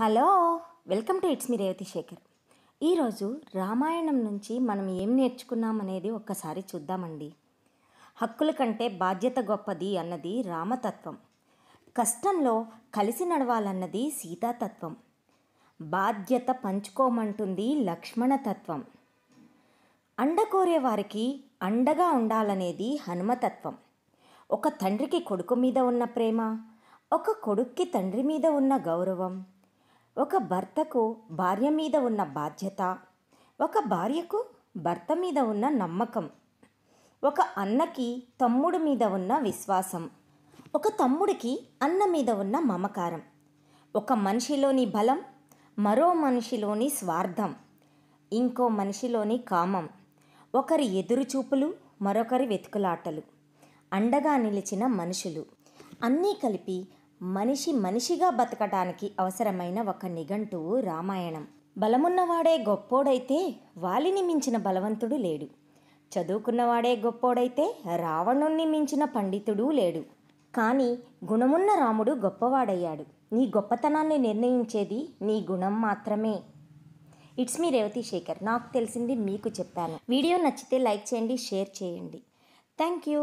hello welcome to it's me Revathi Shekar ఈరోజు రామాయణం నుంచి మనం ఏం నేర్చుకున్నాం అనేది ఒక్కసారి చూద్దామండి హక్కుల కంటే బాధ్యత గొప్పది అన్నది రామతత్వం కష్టంలో కలిసి నడవాలన్నది సీతాతత్వం బాధ్యత పంచుకోమంటుంది లక్ష్మణతత్వం అండ కోరే వారికి అండగా ఉండాలనేది హనుమతత్వం ఒక తండ్రికి కొడుకు మీద ఉన్న ప్రేమ ఒక కొడుక్కి తండ్రి మీద ఉన్న గౌరవం ఒక భర్తకు భార్య మీద ఉన్న బాధ్యత ఒక భార్యకు భర్త మీద ఉన్న నమ్మకం ఒక అన్నకి తమ్ముడు మీద ఉన్న విశ్వాసం ఒక తమ్ముడికి అన్న మీద ఉన్న మమకారం ఒక మనిషిలోని బలం మరో మనిషిలోని స్వార్థం ఇంకో మనిషిలోని కామం ఒకరి ఎదురుచూపులు మరొకరి వెతుకులాటలు అండగా నిలిచిన మనుషులు అన్నీ కలిపి మనిషి మనిషిగా బతకటానికి అవసరమైన ఒక నిఘంటువు రామాయణం బలమున్నవాడే గొప్పోడైతే వాలిని మించిన బలవంతుడు లేడు చదువుకున్నవాడే గొప్పోడైతే రావణుణ్ణి మించిన పండితుడు లేడు కానీ గుణమున్న రాముడు గొప్పవాడయ్యాడు నీ గొప్పతనాన్ని నిర్ణయించేది నీ గుణం మాత్రమే ఇట్స్ మీ రేవతి శేఖర్ నాకు తెలిసింది మీకు చెప్పాను వీడియో నచ్చితే లైక్ చేయండి షేర్ చేయండి థ్యాంక్ యూ